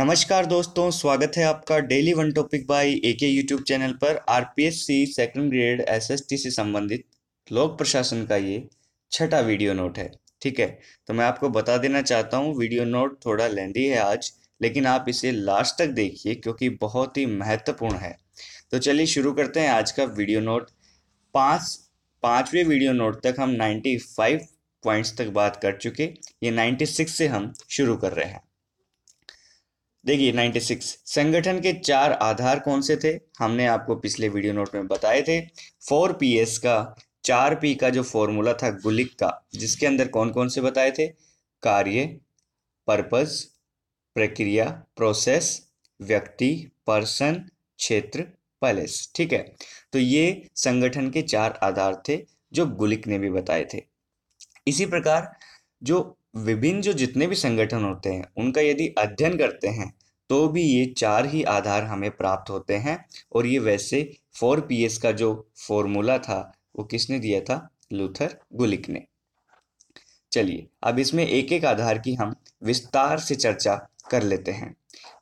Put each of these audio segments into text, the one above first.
नमस्कार दोस्तों स्वागत है आपका daily one topic by K YouTube channel पर R P S C second grade S S T से संबंधित लोक प्रशासन का ये छठा वीडियो नोट है ठीक है तो मैं आपको बता देना चाहता हूँ वीडियो नोट थोड़ा लेंदी है आज लेकिन आप इसे लास्ट तक देखिए क्योंकि बहुत ही महत्वपूर्ण है तो चलिए शुरू करते हैं आज का वीडियो नोट पाँच पाँचवें वीडियो नोट तक हम नाइन्टी फाइव पॉइंट्स तक बात कर चुके ये नाइन्टी सिक्स से हम शुरू कर रहे हैं देखिए 96 संगठन के चार आधार कौन से थे हमने आपको पिछले वीडियो नोट में बताए थे फोर पी एस का चार पी का जो फॉर्मूला था गुलिक का जिसके अंदर कौन कौन से बताए थे कार्य पर्पज प्रक्रिया प्रोसेस व्यक्ति पर्सन क्षेत्र पैलेस ठीक है तो ये संगठन के चार आधार थे जो गुलिक ने भी बताए थे इसी प्रकार जो विभिन्न जो जितने भी संगठन होते हैं उनका यदि अध्ययन करते हैं तो भी ये चार ही आधार हमें प्राप्त होते हैं और ये वैसे फोर पी एस का जो फॉर्मूला था वो किसने दिया था लूथर गुलिक ने चलिए अब इसमें एक एक आधार की हम विस्तार से चर्चा कर लेते हैं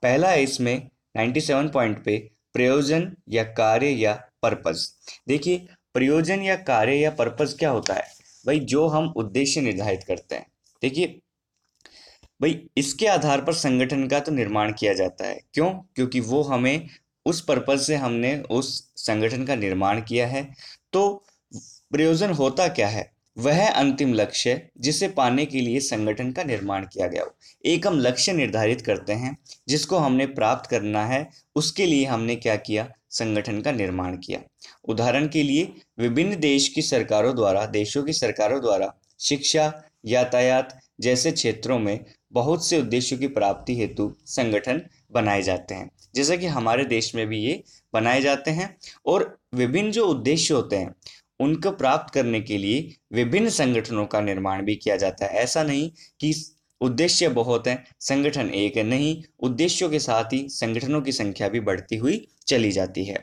पहला है इसमें 97 पॉइंट पे प्रयोजन या कार्य या पर्पज देखिए प्रयोजन या कार्य या पर्पज क्या होता है भाई जो हम उद्देश्य निर्धारित करते हैं देखिए भाई इसके आधार पर संगठन का तो निर्माण किया जाता है क्यों क्योंकि वो हमें उस पर्पज से हमने उस संगठन का निर्माण किया है तो प्रयोजन होता क्या है वह अंतिम लक्ष्य जिसे पाने के लिए संगठन का निर्माण किया गया हो एक हम लक्ष्य निर्धारित करते हैं जिसको हमने प्राप्त करना है उसके लिए हमने क्या किया संगठन का निर्माण किया उदाहरण के लिए विभिन्न देश की सरकारों द्वारा देशों की सरकारों द्वारा शिक्षा यातायात जैसे क्षेत्रों में बहुत से उद्देश्यों की प्राप्ति हेतु संगठन बनाए जाते हैं जैसे कि हमारे देश में भी ये बनाए जाते हैं और विभिन्न जो उद्देश्य होते हैं उनको प्राप्त करने के लिए विभिन्न संगठनों का निर्माण भी किया जाता है ऐसा नहीं कि उद्देश्य बहुत हैं संगठन एक है नहीं उद्देश्यों के साथ ही संगठनों की संख्या भी बढ़ती हुई चली जाती है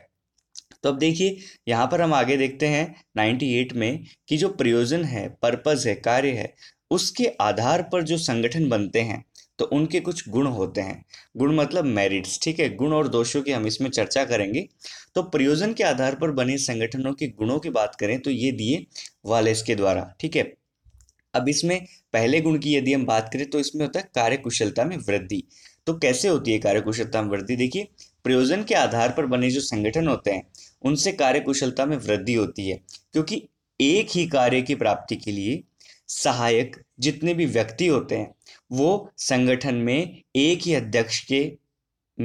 तो अब देखिए यहाँ पर हम आगे देखते हैं 98 में कि जो प्रयोजन है पर्पज़ है कार्य है उसके आधार पर जो संगठन बनते हैं तो उनके कुछ गुण होते हैं गुण मतलब मेरिट्स ठीक है गुण और दोषों की हम इसमें चर्चा करेंगे तो प्रयोजन के आधार पर बने संगठनों के गुणों की बात करें तो ये दिए वालेस के द्वारा ठीक है अब इसमें पहले गुण की यदि हम बात करें तो इसमें होता है कार्यकुशलता में वृद्धि तो कैसे होती है कार्यकुशलता में वृद्धि देखिए प्रयोजन के आधार पर बने जो संगठन होते हैं उनसे कार्यकुशलता में वृद्धि होती है क्योंकि एक ही कार्य की प्राप्ति के लिए सहायक जितने भी व्यक्ति होते हैं वो संगठन में एक ही अध्यक्ष के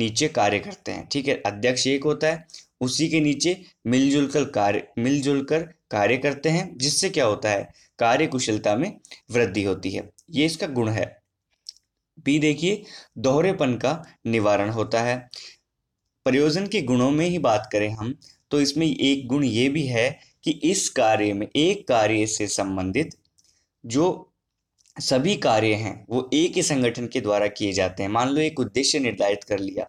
नीचे कार्य करते हैं ठीक है अध्यक्ष एक होता है उसी के नीचे मिलजुल कर कार्य मिलजुल कर कार्य करते हैं जिससे क्या होता है कार्य कुशलता में वृद्धि होती है ये इसका गुण है बी देखिए दोहरेपन का निवारण होता है प्रयोजन के गुणों में ही बात करें हम तो इसमें एक गुण ये भी है कि इस कार्य में एक कार्य से संबंधित जो सभी कार्य हैं वो एक ही संगठन के द्वारा किए जाते हैं मान लो एक उद्देश्य निर्धारित कर लिया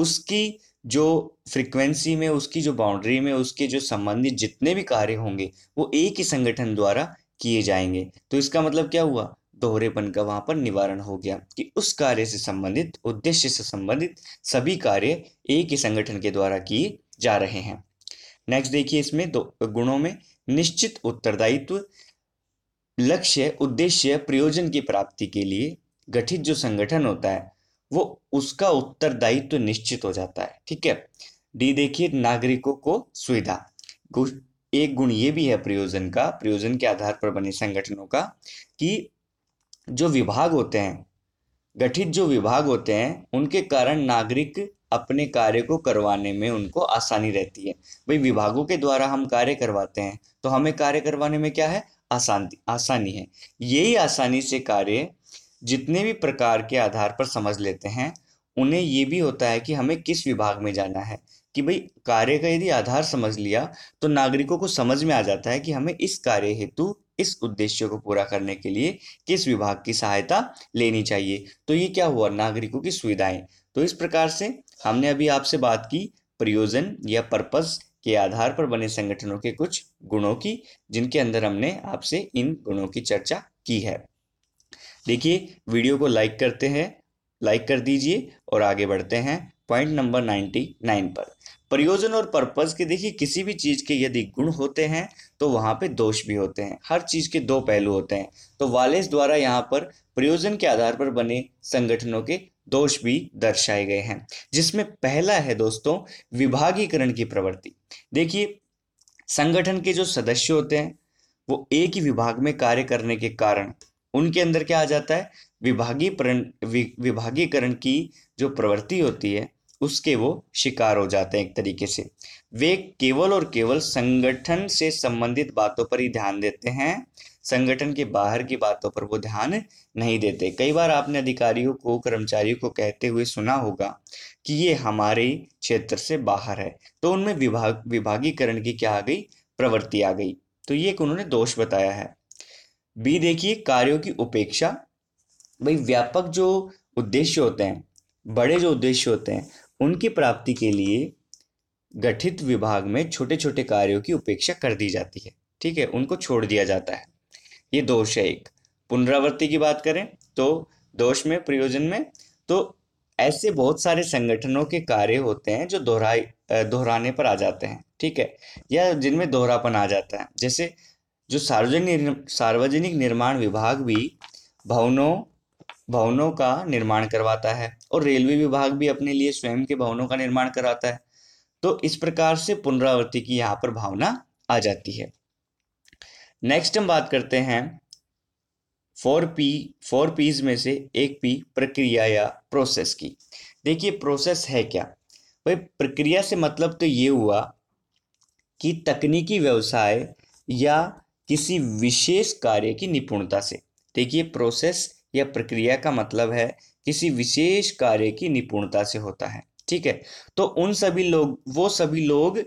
उसकी जो फ्रीक्वेंसी में उसकी जो बाउंड्री में उसके जो संबंधित जितने भी कार्य होंगे वो एक ही संगठन द्वारा किए जाएंगे तो इसका मतलब क्या हुआ दोहरेपन का वहां पर निवारण हो गया कि उस कार्य से संबंधित उद्देश्य से संबंधित सभी कार्य एक ही संगठन के द्वारा किए जा रहे हैं नेक्स्ट देखिए इसमें दो गुणों में निश्चित उत्तरदायित्व लक्ष्य उद्देश्य प्रयोजन की प्राप्ति के लिए गठित जो संगठन होता है वो उसका उत्तरदायित्व तो निश्चित हो जाता है ठीक है डी देखिए नागरिकों को सुविधा एक गुण ये भी है प्रयोजन का प्रयोजन के आधार पर बने संगठनों का कि जो विभाग होते हैं गठित जो विभाग होते हैं उनके कारण नागरिक अपने कार्य को करवाने में उनको आसानी रहती है भाई विभागों के द्वारा हम कार्य करवाते हैं तो हमें कार्य करवाने में क्या है आसान आसानी है यही आसानी से कार्य जितने भी प्रकार के आधार पर समझ लेते हैं उन्हें ये भी होता है कि हमें किस विभाग में जाना है कि भाई कार्य का यदि आधार समझ लिया तो नागरिकों को समझ में आ जाता है कि हमें इस कार्य हेतु इस उद्देश्य को पूरा करने के लिए किस विभाग की सहायता लेनी चाहिए तो ये क्या हुआ नागरिकों की सुविधाएं तो इस प्रकार से हमने अभी आपसे बात की प्रयोजन या पर्पज के आधार पर बने संगठनों के कुछ गुणों की जिनके अंदर हमने आपसे इन गुणों की चर्चा की है देखिए वीडियो को लाइक करते हैं लाइक कर दीजिए और आगे बढ़ते हैं पॉइंट नंबर नाइन्टी नाइन पर प्रयोजन और पर्पज़ के देखिए किसी भी चीज़ के यदि गुण होते हैं तो वहाँ पे दोष भी होते हैं हर चीज़ के दो पहलू होते हैं तो वालेस द्वारा यहाँ पर प्रयोजन के आधार पर बने संगठनों के दोष भी दर्शाए गए हैं जिसमें पहला है दोस्तों विभागीकरण की प्रवृत्ति देखिए संगठन के जो सदस्य होते हैं वो एक ही विभाग में कार्य करने के कारण उनके अंदर क्या आ जाता है विभागीय विभागीकरण की जो प्रवृत्ति होती है उसके वो शिकार हो जाते हैं एक तरीके से वे केवल और केवल संगठन से संबंधित बातों पर ही ध्यान देते हैं संगठन के बाहर की बातों पर वो ध्यान नहीं देते कई बार आपने अधिकारियों को कर्मचारियों को कहते हुए सुना होगा कि ये हमारे क्षेत्र से बाहर है तो उनमें विभाग विभागीकरण की क्या आ गई प्रवृत्ति आ गई तो ये एक उन्होंने दोष बताया है बी देखिए कार्यों की उपेक्षा भाई व्यापक जो उद्देश्य होते हैं बड़े जो उद्देश्य होते हैं उनकी प्राप्ति के लिए गठित विभाग में छोटे छोटे कार्यों की उपेक्षा कर दी जाती है ठीक है उनको छोड़ दिया जाता है ये दोष है एक पुनरावृत्ति की बात करें तो दोष में प्रयोजन में तो ऐसे बहुत सारे संगठनों के कार्य होते हैं जो दोहराई दोहराने पर आ जाते हैं ठीक है या जिनमें दोहरापन आ जाता है जैसे जो सार्वजनिक सार्वजनिक निर्माण विभाग भी भवनों भवनों का निर्माण करवाता है और रेलवे विभाग भी अपने लिए स्वयं के भवनों का निर्माण कराता है तो इस प्रकार से पुनरावृत्ति की यहाँ पर भावना आ जाती है नेक्स्ट हम बात करते हैं फोर पी फोर पीज में से एक पी प्रक्रिया या प्रोसेस की देखिए प्रोसेस है क्या भाई प्रक्रिया से मतलब तो ये हुआ कि तकनीकी व्यवसाय या किसी विशेष कार्य की निपुणता से देखिए प्रोसेस या प्रक्रिया का मतलब है किसी विशेष कार्य की निपुणता से होता है ठीक है तो उन सभी लोग वो सभी लोग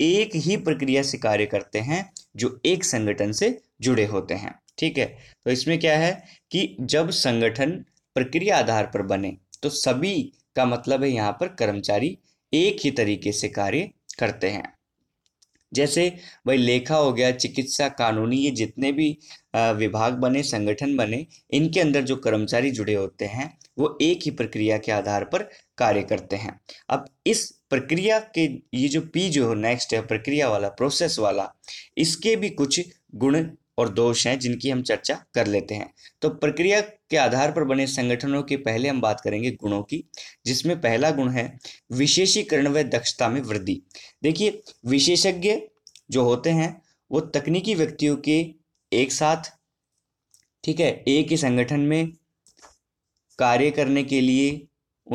एक ही प्रक्रिया से कार्य करते हैं जो एक संगठन से जुड़े होते हैं ठीक है तो इसमें क्या है कि जब संगठन प्रक्रिया आधार पर बने तो सभी का मतलब है यहाँ पर कर्मचारी एक ही तरीके से कार्य करते हैं जैसे भाई लेखा हो गया चिकित्सा कानूनी ये जितने भी विभाग बने संगठन बने इनके अंदर जो कर्मचारी जुड़े होते हैं वो एक ही प्रक्रिया के आधार पर कार्य करते हैं अब इस प्रक्रिया के ये जो पी जो है नेक्स्ट है प्रक्रिया वाला प्रोसेस वाला इसके भी कुछ गुण और दोष हैं जिनकी हम चर्चा कर लेते हैं तो प्रक्रिया के आधार पर बने संगठनों के पहले हम बात करेंगे गुणों की जिसमें पहला गुण है विशेषीकरण व दक्षता में वृद्धि देखिए विशेषज्ञ जो होते हैं वो तकनीकी व्यक्तियों के एक साथ ठीक है एक ही संगठन में कार्य करने के लिए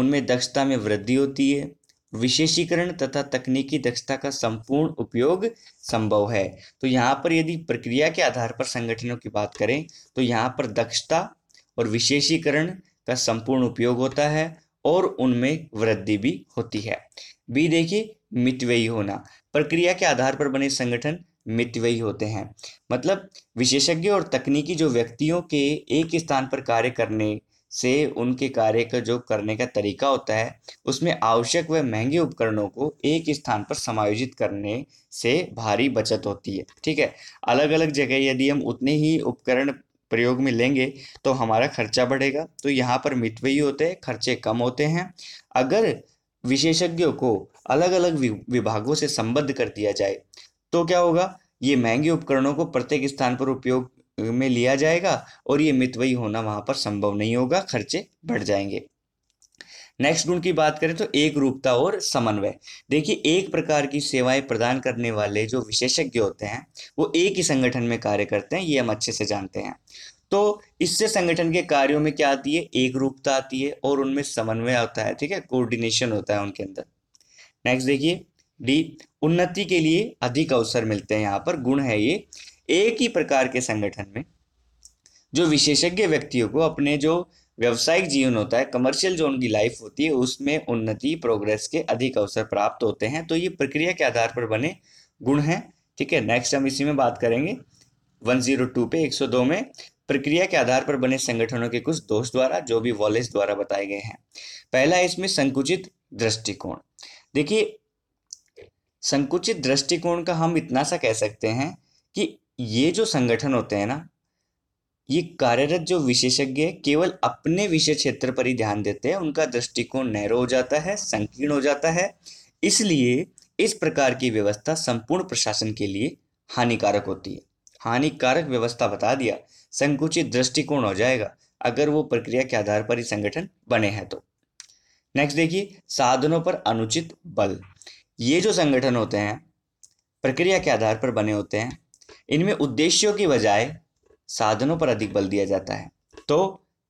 उनमें दक्षता में वृद्धि होती है विशेषीकरण तथा तकनीकी दक्षता का संपूर्ण उपयोग संभव है तो यहाँ पर यदि प्रक्रिया के आधार पर संगठनों की बात करें तो यहाँ पर दक्षता और विशेषीकरण का संपूर्ण उपयोग होता है और उनमें वृद्धि भी होती है बी देखिए मितव्ययी होना प्रक्रिया के आधार पर बने संगठन मितव्ययी होते हैं मतलब विशेषज्ञ और तकनीकी जो व्यक्तियों के एक स्थान पर कार्य करने से उनके कार्य का जो करने का तरीका होता है उसमें आवश्यक व महंगे उपकरणों को एक स्थान पर समायोजित करने से भारी बचत होती है ठीक है अलग अलग जगह यदि हम उतने ही उपकरण प्रयोग में लेंगे तो हमारा खर्चा बढ़ेगा तो यहाँ पर ही होते हैं खर्चे कम होते हैं अगर विशेषज्ञों को अलग अलग विभागों से संबद्ध कर दिया जाए तो क्या होगा ये महंगे उपकरणों को प्रत्येक स्थान पर उपयोग में लिया जाएगा और ये मितवई होना वहाँ पर संभव नहीं होगा खर्चे बढ़ जाएंगे नेक्स्ट गुण की बात करें तो एक रूपता और समन्वय देखिए एक प्रकार की सेवाएं प्रदान करने वाले जो विशेषज्ञ होते हैं वो एक ही संगठन में कार्य करते हैं ये हम अच्छे से जानते हैं तो इससे संगठन के कार्यों में क्या आती है एक रूपता आती है और उनमें समन्वय होता है ठीक है कोऑर्डिनेशन होता है उनके अंदर नेक्स्ट देखिए डी उन्नति के लिए अधिक अवसर मिलते हैं यहाँ पर गुण है ये एक ही प्रकार के संगठन में जो विशेषज्ञ व्यक्तियों को अपने जो व्यवसायिक जीवन होता है कमर्शियल जो उनकी लाइफ होती है उसमें उन्नति प्रोग्रेस के अधिक अवसर प्राप्त होते हैं तो ये प्रक्रिया के आधार पर बने गुण हैं ठीक है नेक्स्ट हम इसी में बात करेंगे 102 पे 102 में प्रक्रिया के आधार पर बने संगठनों के कुछ दोष द्वारा जो भी वॉलेज द्वारा बताए गए हैं पहला है इसमें संकुचित दृष्टिकोण देखिए संकुचित दृष्टिकोण का हम इतना सा कह सकते हैं कि ये जो संगठन होते हैं ना ये कार्यरत जो विशेषज्ञ केवल अपने विषय क्षेत्र पर ही ध्यान देते हैं उनका दृष्टिकोण नैरो हो जाता है संकीर्ण हो जाता है इसलिए इस प्रकार की व्यवस्था संपूर्ण प्रशासन के लिए हानिकारक होती है हानिकारक व्यवस्था बता दिया संकुचित दृष्टिकोण हो जाएगा अगर वो प्रक्रिया के आधार पर ही संगठन बने हैं तो नेक्स्ट देखिए साधनों पर अनुचित बल ये जो संगठन होते हैं प्रक्रिया के आधार पर बने होते हैं इनमें उद्देश्यों की बजाय साधनों पर अधिक बल दिया जाता है तो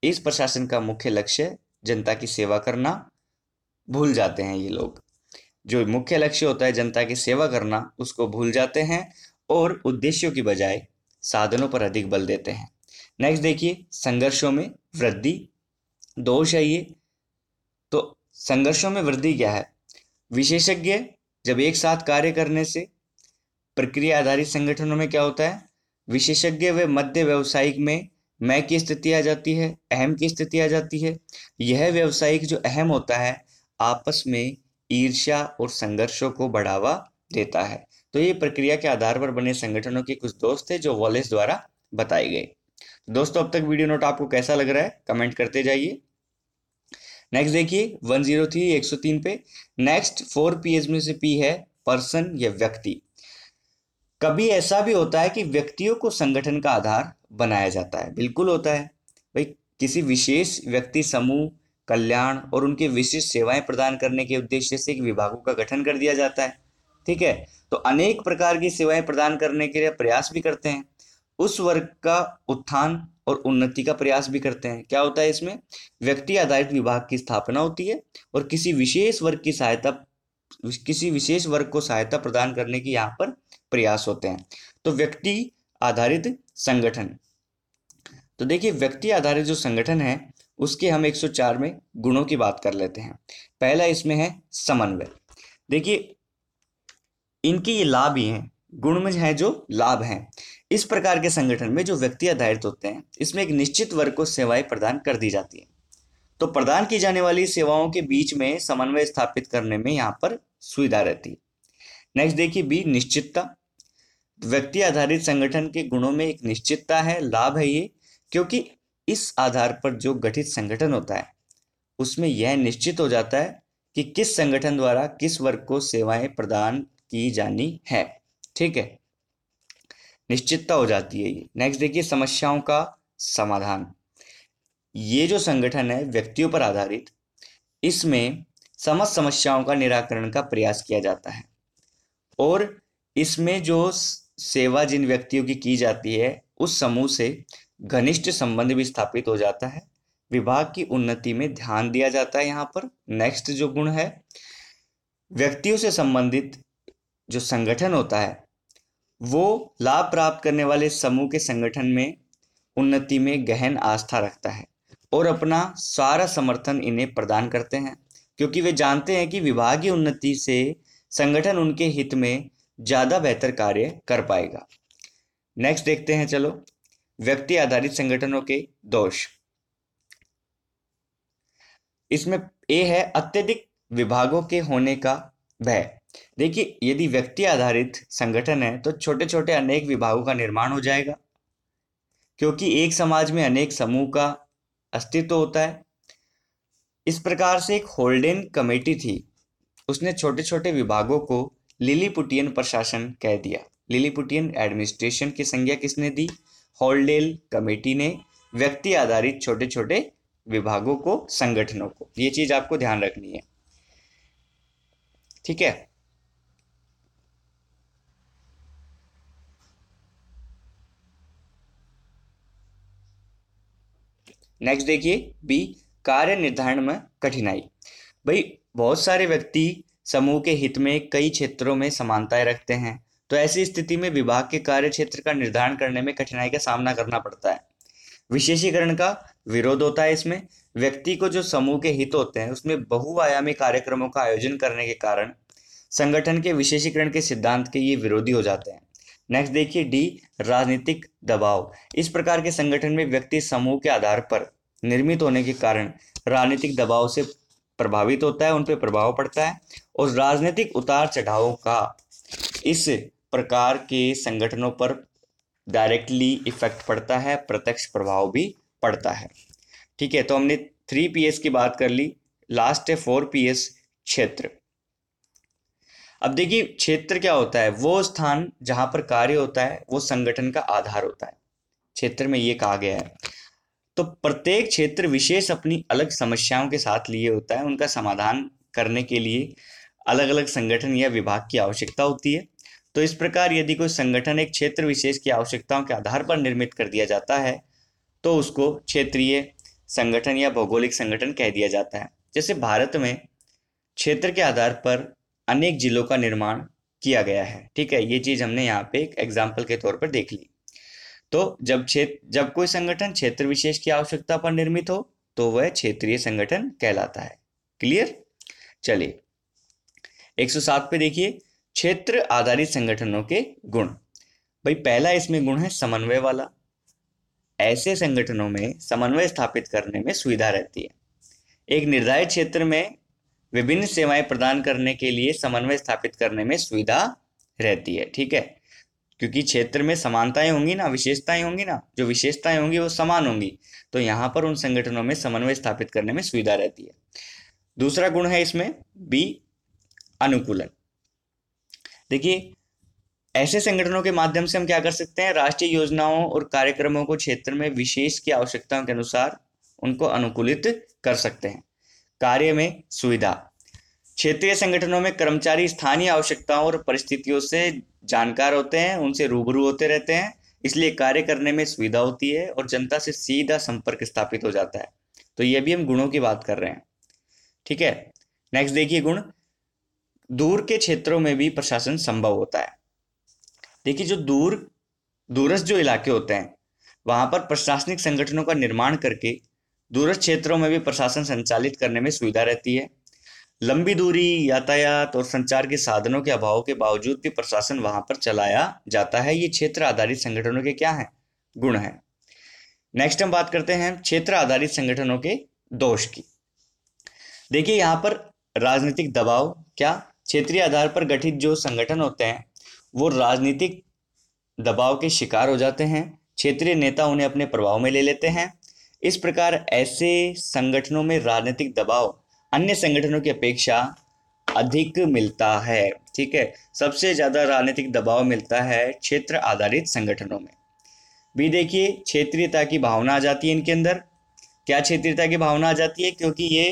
इस प्रशासन का मुख्य लक्ष्य जनता की सेवा करना भूल जाते हैं ये लोग जो मुख्य लक्ष्य होता है जनता की सेवा करना उसको भूल जाते हैं और उद्देश्यों की बजाय साधनों पर अधिक बल देते हैं नेक्स्ट देखिए संघर्षों में वृद्धि दोष है ये तो संघर्षों में वृद्धि क्या है विशेषज्ञ जब एक साथ कार्य करने से प्रक्रिया आधारित संगठनों में क्या होता है विशेषज्ञ व मध्य व्यवसायिक में मैं की स्थिति आ जाती है अहम की स्थिति आ जाती है यह व्यवसायिक जो अहम होता है आपस में ईर्ष्या और संघर्षों को बढ़ावा देता है तो ये प्रक्रिया के आधार पर बने संगठनों के कुछ दोस्त थे जो वॉलेस द्वारा बताए गए दोस्तों अब तक वीडियो नोट आपको कैसा लग रहा है कमेंट करते जाइए नेक्स्ट देखिए वन जीरो थ्री एक सौ तीन पे नेक्स्ट फोर पी में से पी है पर्सन या व्यक्ति कभी ऐसा भी होता है कि व्यक्तियों को संगठन का आधार बनाया जाता है बिल्कुल होता है भाई किसी विशेष व्यक्ति समूह कल्याण और उनके विशिष्ट सेवाएं प्रदान करने के उद्देश्य से एक विभागों का गठन कर दिया जाता है ठीक है तो अनेक प्रकार की सेवाएं प्रदान करने के लिए प्रयास भी करते हैं उस वर्ग का उत्थान और उन्नति का प्रयास भी करते हैं क्या होता है इसमें व्यक्ति आधारित विभाग की स्थापना होती है और किसी विशेष वर्ग की सहायता किसी विशेष वर्ग को सहायता प्रदान करने की यहाँ पर प्रयास होते हैं तो व्यक्ति आधारित संगठन तो देखिए व्यक्ति आधारित जो संगठन है उसके हम 104 में गुणों की बात कर लेते हैं पहला इसमें है समन्वय देखिए इनके ये लाभ ही हैं गुण में है जो लाभ हैं इस प्रकार के संगठन में जो व्यक्ति आधारित होते हैं इसमें एक निश्चित वर्ग को सेवाएं प्रदान कर दी जाती है तो प्रदान की जाने वाली सेवाओं के बीच में समन्वय स्थापित करने में यहाँ पर सुविधा रहती है नेक्स्ट देखिए बी निश्चितता व्यक्ति आधारित संगठन के गुणों में एक निश्चितता है लाभ है ये क्योंकि इस आधार पर जो गठित संगठन होता है उसमें यह निश्चित हो जाता है कि किस संगठन द्वारा किस वर्ग को सेवाएं प्रदान की जानी है ठीक है निश्चितता हो जाती है ये नेक्स्ट देखिए समस्याओं का समाधान ये जो संगठन है व्यक्तियों पर आधारित इसमें समस्त समस्याओं का निराकरण का प्रयास किया जाता है और इसमें जो सेवा जिन व्यक्तियों की की जाती है उस समूह से घनिष्ठ संबंध भी स्थापित हो जाता है विभाग की उन्नति में ध्यान दिया जाता है यहाँ पर नेक्स्ट जो गुण है व्यक्तियों से संबंधित जो संगठन होता है वो लाभ प्राप्त करने वाले समूह के संगठन में उन्नति में गहन आस्था रखता है और अपना सारा समर्थन इन्हें प्रदान करते हैं क्योंकि वे जानते हैं कि विभागीय उन्नति से संगठन उनके हित में ज़्यादा बेहतर कार्य कर पाएगा नेक्स्ट देखते हैं चलो व्यक्ति आधारित संगठनों के दोष इसमें ए है अत्यधिक विभागों के होने का भय देखिए यदि व्यक्ति आधारित संगठन है तो छोटे छोटे अनेक विभागों का निर्माण हो जाएगा क्योंकि एक समाज में अनेक समूह का अस्तित्व होता है इस प्रकार से एक होल्डेन कमेटी थी उसने छोटे छोटे विभागों को लिलीपुटियन प्रशासन कह दिया लिलीपुटियन एडमिनिस्ट्रेशन की संज्ञा किसने दी हॉलडेल कमेटी ने व्यक्ति आधारित छोटे छोटे विभागों को संगठनों को ये चीज आपको ध्यान रखनी है ठीक है नेक्स्ट देखिए बी कार्य निर्धारण में कठिनाई भाई बहुत सारे व्यक्ति समूह के हित में कई क्षेत्रों में समानताएं रखते हैं तो ऐसी स्थिति में विभाग के कार्य क्षेत्र का निर्धारण करने में कठिनाई का सामना करना पड़ता है विशेषीकरण का विरोध होता है इसमें व्यक्ति को जो समूह के हित होते हैं उसमें बहुआयामी कार्यक्रमों का आयोजन करने के कारण संगठन के विशेषीकरण के सिद्धांत के ये विरोधी हो जाते हैं नेक्स्ट देखिए डी राजनीतिक दबाव इस प्रकार के संगठन में व्यक्ति समूह के आधार पर निर्मित होने के कारण राजनीतिक दबाव से प्रभावित होता है उन पर प्रभाव पड़ता है और राजनीतिक उतार चढ़ावों का इस प्रकार के संगठनों पर डायरेक्टली इफेक्ट पड़ता है प्रत्यक्ष प्रभाव भी पड़ता है ठीक है तो हमने थ्री पी की बात कर ली लास्ट है फोर पी क्षेत्र अब देखिए क्षेत्र क्या होता है वो स्थान जहां पर कार्य होता है वो संगठन का आधार होता है क्षेत्र में ये कहा गया है तो प्रत्येक क्षेत्र विशेष अपनी अलग समस्याओं के साथ लिए होता है उनका समाधान करने के लिए अलग अलग संगठन या विभाग की आवश्यकता होती है तो इस प्रकार यदि कोई संगठन एक क्षेत्र विशेष की आवश्यकताओं के आधार पर निर्मित कर दिया जाता है तो उसको क्षेत्रीय संगठन या भौगोलिक संगठन कह दिया जाता है जैसे भारत में क्षेत्र के आधार पर अनेक जिलों का निर्माण किया गया है ठीक है ये चीज़ हमने यहाँ पे एक एग्जाम्पल के तौर पर देख ली तो जब क्षेत्र जब कोई संगठन क्षेत्र विशेष की आवश्यकता पर निर्मित हो तो वह क्षेत्रीय संगठन कहलाता है क्लियर चलिए 107 पे देखिए क्षेत्र आधारित संगठनों के गुण भाई पहला इसमें गुण है समन्वय वाला ऐसे संगठनों में समन्वय स्थापित करने में सुविधा रहती है एक निर्धारित क्षेत्र में विभिन्न सेवाएं प्रदान करने के लिए समन्वय स्थापित करने में सुविधा रहती है ठीक है क्योंकि क्षेत्र में समानताएं होंगी ना विशेषताएं होंगी ना जो विशेषताएं होंगी वो समान होंगी तो यहाँ पर उन संगठनों में समन्वय स्थापित करने में सुविधा रहती है दूसरा गुण है इसमें बी अनुकूलन देखिए ऐसे संगठनों के माध्यम से हम क्या कर सकते हैं राष्ट्रीय योजनाओं और कार्यक्रमों को क्षेत्र में विशेष की आवश्यकताओं के अनुसार उनको अनुकूलित कर सकते हैं कार्य में सुविधा क्षेत्रीय संगठनों में कर्मचारी स्थानीय आवश्यकताओं और परिस्थितियों से जानकार होते हैं उनसे रूबरू होते रहते हैं इसलिए कार्य करने में सुविधा होती है और जनता से सीधा संपर्क स्थापित हो जाता है तो ये भी हम गुणों की बात कर रहे हैं ठीक है नेक्स्ट देखिए गुण दूर के क्षेत्रों में भी प्रशासन संभव होता है देखिए जो दूर दूरस्थ जो इलाके होते हैं वहां पर प्रशासनिक संगठनों का निर्माण करके दूरस्थ क्षेत्रों में भी प्रशासन संचालित करने में सुविधा रहती है लंबी दूरी यातायात और संचार के साधनों के अभाव के बावजूद भी प्रशासन वहां पर चलाया जाता है ये क्षेत्र आधारित संगठनों के क्या हैं गुण हैं नेक्स्ट हम बात करते हैं क्षेत्र आधारित संगठनों के दोष की देखिए यहाँ पर राजनीतिक दबाव क्या क्षेत्रीय आधार पर गठित जो संगठन होते हैं वो राजनीतिक दबाव के शिकार हो जाते हैं क्षेत्रीय नेता उन्हें अपने प्रभाव में ले लेते हैं इस प्रकार ऐसे संगठनों में राजनीतिक दबाव अन्य संगठनों की अपेक्षा अधिक मिलता है ठीक है सबसे ज़्यादा राजनीतिक दबाव मिलता है क्षेत्र आधारित संगठनों में भी देखिए क्षेत्रीयता की भावना आ जाती है इनके अंदर क्या क्षेत्रीयता की भावना आ जाती है क्योंकि ये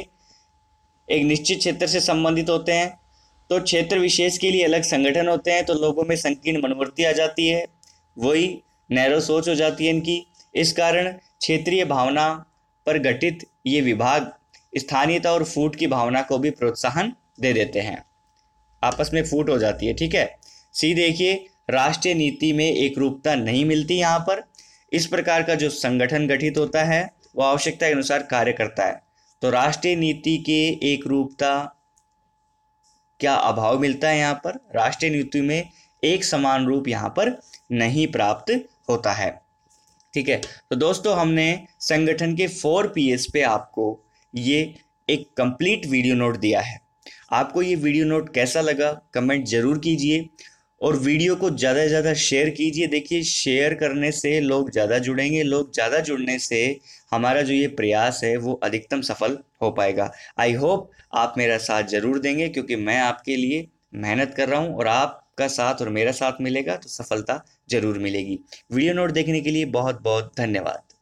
एक निश्चित क्षेत्र से संबंधित होते हैं तो क्षेत्र विशेष के लिए अलग संगठन होते हैं तो लोगों में संकीर्ण मनोवृत्ति आ जाती है वही नैरो सोच हो जाती है इनकी इस कारण क्षेत्रीय भावना पर गठित ये विभाग स्थानीयता और फूट की भावना को भी प्रोत्साहन दे देते हैं आपस में फूट हो जाती है ठीक है सी देखिए राष्ट्रीय नीति में एक रूपता नहीं मिलती यहाँ पर इस प्रकार का जो संगठन गठित होता है वह आवश्यकता के अनुसार कार्य करता है तो राष्ट्रीय नीति के एक रूपता क्या अभाव मिलता है यहाँ पर राष्ट्रीय नीति में एक समान रूप यहाँ पर नहीं प्राप्त होता है ठीक है तो दोस्तों हमने संगठन के फोर पी पे आपको ये एक कंप्लीट वीडियो नोट दिया है आपको ये वीडियो नोट कैसा लगा कमेंट ज़रूर कीजिए और वीडियो को ज़्यादा से ज़्यादा शेयर कीजिए देखिए शेयर करने से लोग ज़्यादा जुड़ेंगे लोग ज़्यादा जुड़ने से हमारा जो ये प्रयास है वो अधिकतम सफल हो पाएगा आई होप आप मेरा साथ ज़रूर देंगे क्योंकि मैं आपके लिए मेहनत कर रहा हूँ और आपका साथ और मेरा साथ मिलेगा तो सफलता ज़रूर मिलेगी वीडियो नोट देखने के लिए बहुत बहुत धन्यवाद